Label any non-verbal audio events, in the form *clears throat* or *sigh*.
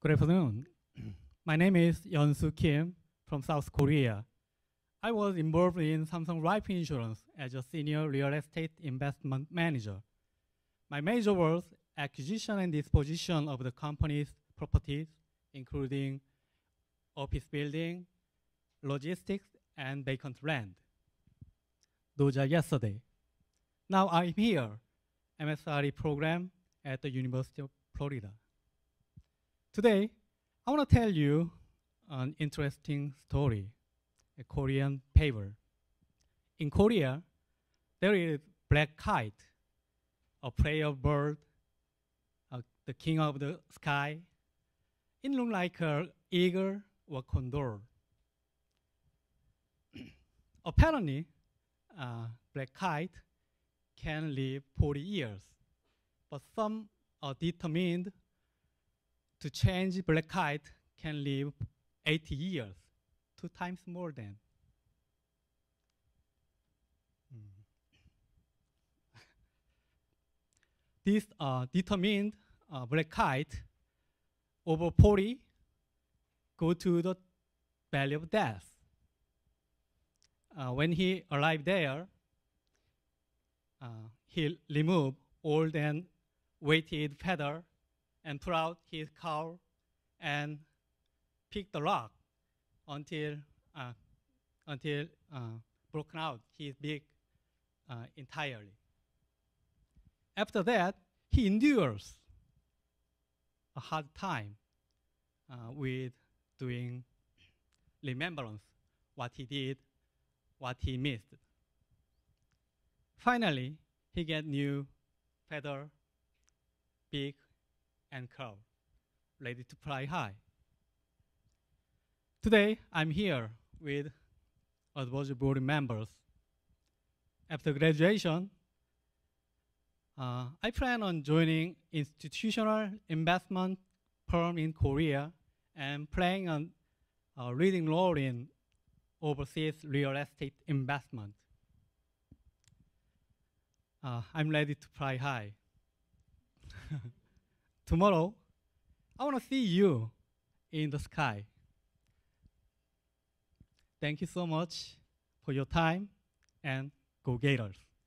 Good afternoon. My name is Yeonsu Kim from South Korea. I was involved in Samsung Life Insurance as a senior real estate investment manager. My major was acquisition and disposition of the company's properties, including office building, logistics, and vacant land. Those are yesterday. Now I'm here, MSRE program at the University of Florida. Today, I want to tell you an interesting story, a Korean paper. In Korea, there is black kite, a prayer bird, uh, the king of the sky. It looks like an eagle or condor. *clears throat* Apparently, uh, black kite can live 40 years, but some are determined to change black kite can live 80 years, two times more than. Hmm. this uh, determined uh, black kite over 40 go to the valley of death. Uh, when he arrived there, uh, he removed old and weighted feather and put out his cow and pick the rock until uh, until uh, broken out his beak uh, entirely. After that, he endures a hard time uh, with doing remembrance what he did, what he missed. Finally, he get new feather, beak, and curve, ready to fly high. Today, I'm here with advisory board members. After graduation, uh, I plan on joining institutional investment firm in Korea and playing on a uh, leading role in overseas real estate investment. Uh, I'm ready to fly high. *laughs* tomorrow, I want to see you in the sky. Thank you so much for your time and go Gators.